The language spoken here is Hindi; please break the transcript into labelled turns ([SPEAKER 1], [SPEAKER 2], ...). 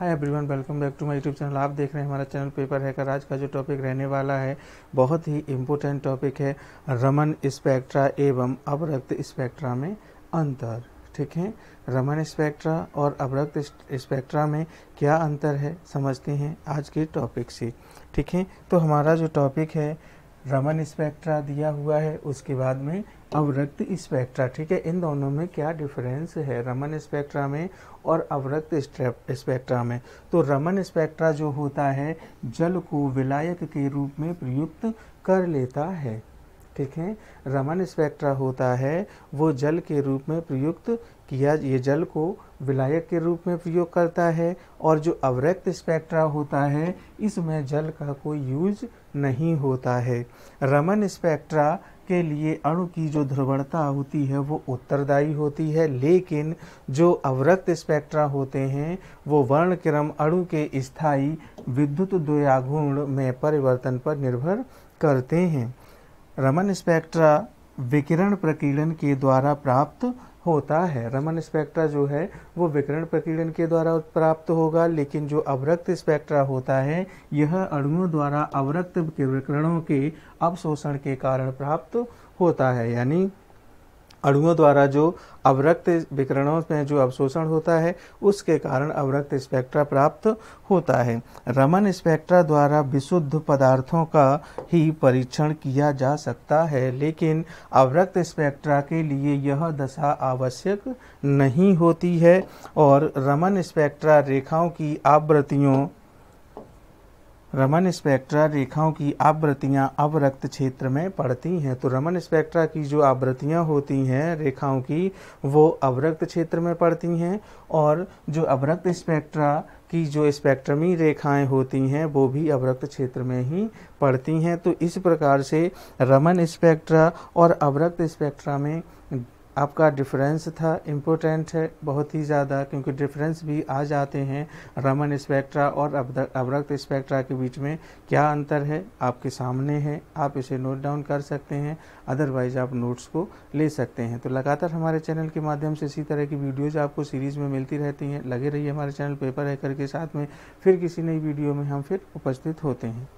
[SPEAKER 1] hi everyone welcome back to my YouTube channel आप देख रहे हैं हमारा चैनल पेपर हैकर आज का जो टॉपिक रहने वाला है बहुत ही इम्पोर्टेंट टॉपिक है रमन स्पेक्ट्रा एवं अवरक्त स्पेक्ट्रा में अंतर ठीक है रमन स्पेक्ट्रा और अवरक्त स्पेक्ट्रा में क्या अंतर है समझते हैं आज के टॉपिक से ठीक है तो हमारा जो टॉपिक है रमन स्पेक्ट्रा दिया हुआ है उसके बाद में अवरक्त स्पेक्ट्रा ठीक है इन दोनों में क्या डिफरेंस है रमन स्पेक्ट्रा में और अवरक्त स्पेक्ट्रा में तो रमन स्पेक्ट्रा जो होता है जल को विलायक के रूप में प्रयुक्त कर लेता है देखें रमन स्पेक्ट्रा होता है वो जल के रूप में प्रयुक्त किया ये जल को विलायक के रूप में प्रयोग करता है और जो अवरक्त स्पेक्ट्रा होता है इसमें जल का कोई यूज नहीं होता है रमन स्पेक्ट्रा के लिए अणु की जो ध्रुवणता होती है वो उत्तरदायी होती है लेकिन जो अवरक्त स्पेक्ट्रा होते हैं वो वर्णक्रम अणु के स्थायी विद्युत द्वयागुण में परिवर्तन पर निर्भर करते हैं रमन स्पेक्ट्रा विकिरण प्रकीर्णन के द्वारा प्राप्त होता है रमन स्पेक्ट्रा जो है वो विकिरण प्रकीर्णन के द्वारा प्राप्त होगा लेकिन जो अवरक्त स्पेक्ट्रा होता है यह अणुओं द्वारा अवरक्त के विकिरणों के अवशोषण के कारण प्राप्त होता है यानी अणुओं द्वारा जो अवरक्त विकरणों में जो अवशोषण होता है उसके कारण अवरक्त स्पेक्ट्रा प्राप्त होता है रमन स्पेक्ट्रा द्वारा विशुद्ध पदार्थों का ही परीक्षण किया जा सकता है लेकिन अवरक्त स्पेक्ट्रा के लिए यह दशा आवश्यक नहीं होती है और रमन स्पेक्ट्रा रेखाओं की आवृत्तियों रमन स्पेक्ट्रा रेखाओं की आवृत्तियाँ अवरक्त क्षेत्र में पड़ती हैं तो रमन स्पेक्ट्रा की जो आवृत्तियाँ होती हैं रेखाओं की वो अवरक्त क्षेत्र में पड़ती हैं और जो अवरक्त स्पेक्ट्रा की जो स्पेक्ट्रमी रेखाएं होती हैं वो भी अवरक्त क्षेत्र में ही पड़ती हैं तो इस प्रकार से रमन स्पेक्ट्रा और अवरक्त स्पेक्ट्रा में आपका डिफरेंस था इम्पोर्टेंट है बहुत ही ज़्यादा क्योंकि डिफरेंस भी आ जाते हैं रमन स्पेक्ट्रा और अवरक्त स्पेक्ट्रा के बीच में क्या अंतर है आपके सामने है आप इसे नोट डाउन कर सकते हैं अदरवाइज़ आप नोट्स को ले सकते हैं तो लगातार हमारे चैनल के माध्यम से इसी तरह की वीडियोज़ आपको सीरीज़ में मिलती रहती हैं लगे रहिए हमारे चैनल पेपर हैकर के साथ में फिर किसी नई वीडियो में हम फिर उपस्थित होते हैं